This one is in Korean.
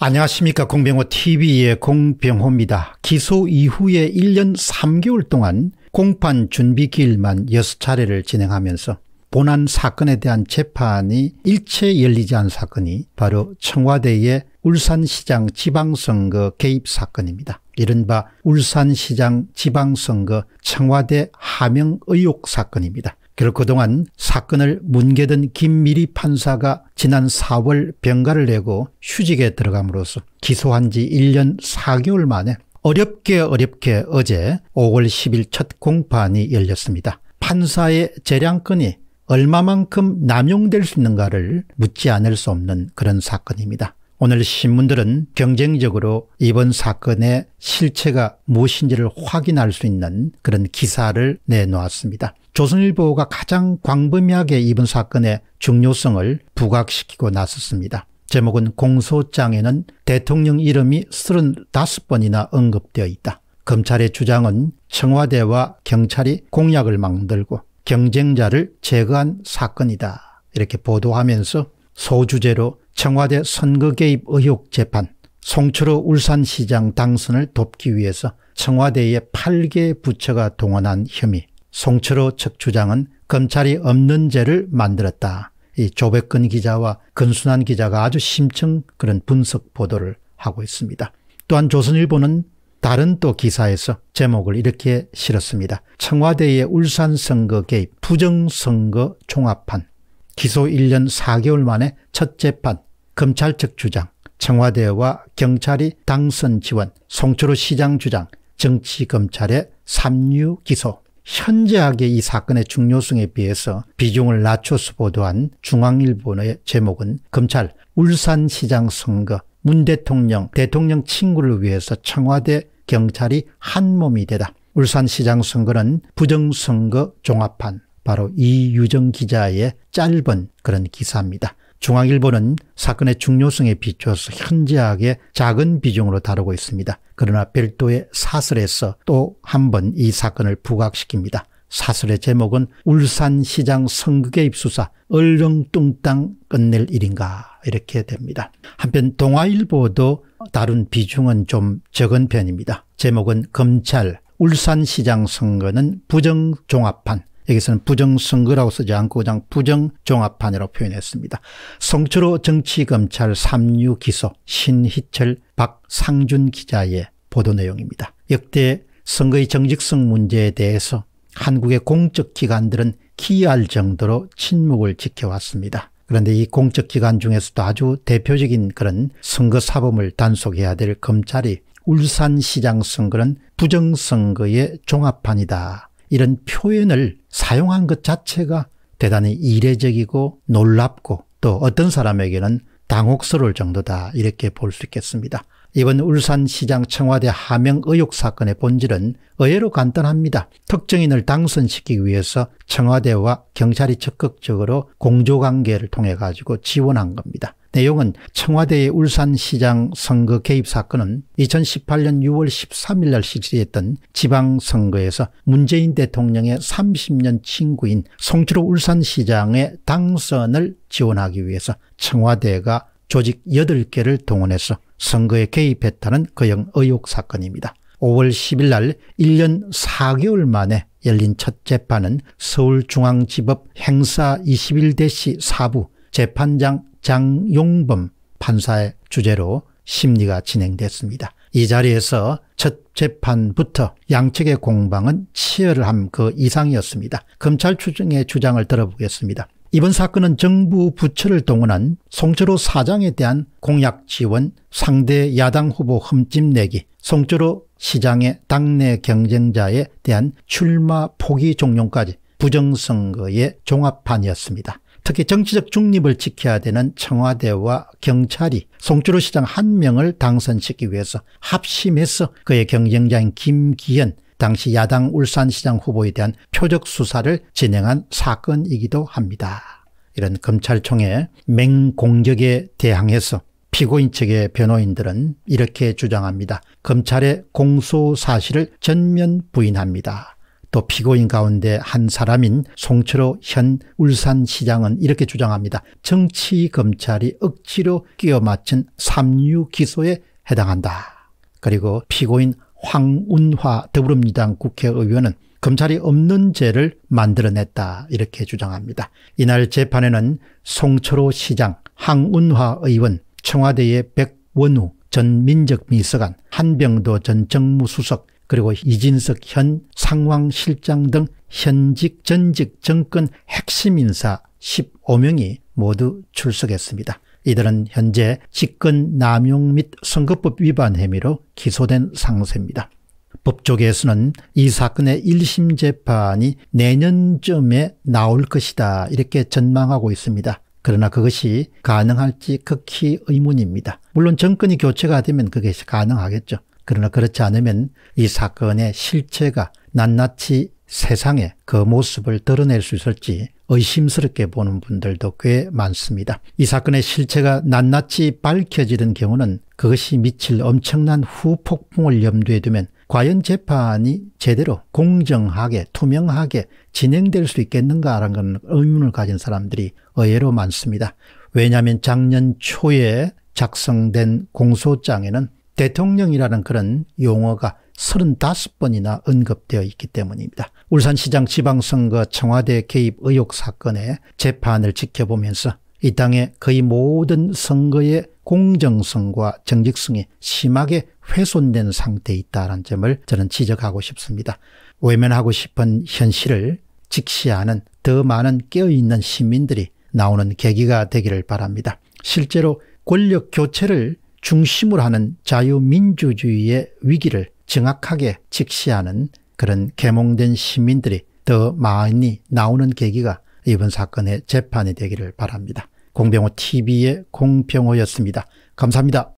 안녕하십니까 공병호TV의 공병호입니다. 기소 이후에 1년 3개월 동안 공판 준비 기일만 6차례를 진행하면서 본안 사건에 대한 재판이 일체 열리지 않은 사건이 바로 청와대의 울산시장 지방선거 개입 사건입니다. 이른바 울산시장 지방선거 청와대 하명 의혹 사건입니다. 결국 그동안 사건을 문개던 김미리 판사가 지난 4월 병가를 내고 휴직에 들어감으로써 기소한 지 1년 4개월 만에 어렵게 어렵게 어제 5월 10일 첫 공판이 열렸습니다. 판사의 재량권이 얼마만큼 남용될 수 있는가를 묻지 않을 수 없는 그런 사건입니다. 오늘 신문들은 경쟁적으로 이번 사건의 실체가 무엇인지를 확인할 수 있는 그런 기사를 내놓았습니다. 조선일보가 가장 광범위하게 이번 사건의 중요성을 부각시키고 나섰습니다. 제목은 공소장에는 대통령 이름이 35번이나 언급되어 있다. 검찰의 주장은 청와대와 경찰이 공약을 만들고 경쟁자를 제거한 사건이다. 이렇게 보도하면서 소주제로 청와대 선거 개입 의혹 재판, 송철호 울산시장 당선을 돕기 위해서 청와대의 8개 부처가 동원한 혐의, 송철호 측 주장은 검찰이 없는 죄를 만들었다. 이 조백근 기자와 근순환 기자가 아주 심층 그런 분석 보도를 하고 있습니다. 또한 조선일보는 다른 또 기사에서 제목을 이렇게 실었습니다. 청와대의 울산 선거 개입 부정선거 종합판 기소 1년 4개월 만에 첫 재판 검찰 측 주장 청와대와 경찰이 당선 지원 송철호 시장 주장 정치검찰의 삼류 기소 현재하게이 사건의 중요성에 비해서 비중을 낮춰서 보도한 중앙일보의 제목은 검찰 울산시장 선거 문 대통령 대통령 친구를 위해서 청와대 경찰이 한 몸이 되다. 울산시장 선거는 부정선거 종합판 바로 이유정 기자의 짧은 그런 기사입니다. 중앙일보는 사건의 중요성에 비추어서 현저하게 작은 비중으로 다루고 있습니다. 그러나 별도의 사설에서 또 한 번 이 사건을 부각시킵니다. 사설의 제목은 울산시장 선거개 입수사 얼렁뚱땅 끝낼 일인가 이렇게 됩니다. 한편 동아일보도 다룬 비중은 좀 적은 편입니다. 제목은 검찰 울산시장 선거는 부정종합판 여기서는 부정선거라고 쓰지 않고 그냥 부정종합판이라고 표현했습니다. 성추로 정치검찰 3류 기소 신희철 박상준 기자의 보도 내용입니다. 역대 선거의 정직성 문제에 대해서 한국의 공적기관들은 기이할 정도로 침묵을 지켜왔습니다. 그런데 이 공적기관 중에서도 아주 대표적인 그런 선거사범을 단속해야 될 검찰이 울산시장 선거는 부정선거의 종합판이다. 이런 표현을 사용한 것 자체가 대단히 이례적이고 놀랍고 또 어떤 사람에게는 당혹스러울 정도다 이렇게 볼 수 있겠습니다. 이번 울산시장 청와대 하명 의혹 사건의 본질은 의외로 간단합니다. 특정인을 당선시키기 위해서 청와대와 경찰이 적극적으로 공조관계를 통해 가지고 지원한 겁니다. 내용은 청와대의 울산시장 선거 개입 사건은 2018년 6월 13일 날 실시했던 지방선거에서 문재인 대통령의 30년 친구인 송주로 울산시장의 당선을 지원하기 위해서 청와대가 조직 8개를 동원해서 선거에 개입했다는 거영 의혹 사건입니다. 5월 10일 날 1년 4개월 만에 열린 첫 재판은 서울중앙지법 행사 21-4부 재판장 장용범 판사의 주제로 심리가 진행됐습니다. 이 자리에서 첫 재판부터 양측의 공방은 치열함 그 이상이었습니다. 검찰 추정의 주장을 들어보겠습니다. 이번 사건은 정부 부처를 동원한 송철호 사장에 대한 공약 지원, 상대 야당 후보 흠집내기, 송철호 시장의 당내 경쟁자에 대한 출마 포기 종용까지 부정선거의 종합판이었습니다. 특히 정치적 중립을 지켜야 되는 청와대와 경찰이 송주로 시장 한 명을 당선시키기 위해서 합심해서 그의 경쟁자인 김기현 당시 야당 울산시장 후보에 대한 표적 수사를 진행한 사건이기도 합니다. 이런 검찰총의 맹공격에 대항해서 피고인 측의 변호인들은 이렇게 주장합니다. 검찰의 공소 사실을 전면 부인합니다. 또 피고인 가운데 한 사람인 송철호 현 울산시장은 이렇게 주장합니다. 정치검찰이 억지로 끼워 맞춘 삼류 기소에 해당한다. 그리고 피고인 황운화 더불어민주당 국회의원은 검찰이 없는 죄를 만들어냈다 이렇게 주장합니다. 이날 재판에는 송철호 시장, 항운화 의원, 청와대의 백원우 전 민정미서관, 한병도 전 정무수석, 그리고 이진석 현 상황실장 등 현직 전직 정권 핵심 인사 15명이 모두 출석했습니다. 이들은 현재 직권 남용 및 선거법 위반 혐의로 기소된 상세입니다. 법조계에서는 이 사건의 1심 재판이 내년쯤에 나올 것이다 이렇게 전망하고 있습니다. 그러나 그것이 가능할지 극히 의문입니다. 물론 정권이 교체가 되면 그것이 가능하겠죠. 그러나 그렇지 않으면 이 사건의 실체가 낱낱이 세상에 그 모습을 드러낼 수 있을지 의심스럽게 보는 분들도 꽤 많습니다. 이 사건의 실체가 낱낱이 밝혀지는 경우는 그것이 미칠 엄청난 후폭풍을 염두에 두면 과연 재판이 제대로 공정하게 투명하게 진행될 수 있겠는가라는 의문을 가진 사람들이 의외로 많습니다. 왜냐하면 작년 초에 작성된 공소장에는 대통령이라는 그런 용어가 35번이나 언급되어 있기 때문입니다. 울산시장 지방선거 청와대 개입 의혹 사건의 재판을 지켜보면서 이 땅의 거의 모든 선거의 공정성과 정직성이 심하게 훼손된 상태에 있다는 점을 저는 지적하고 싶습니다. 외면하고 싶은 현실을 직시하는 더 많은 깨어있는 시민들이 나오는 계기가 되기를 바랍니다. 실제로 권력 교체를 중심으로 하는 자유민주주의의 위기를 정확하게 직시하는 그런 개몽된 시민들이 더 많이 나오는 계기가 이번 사건의 재판이 되기를 바랍니다. 공병호 TV의 공병호였습니다. 감사합니다.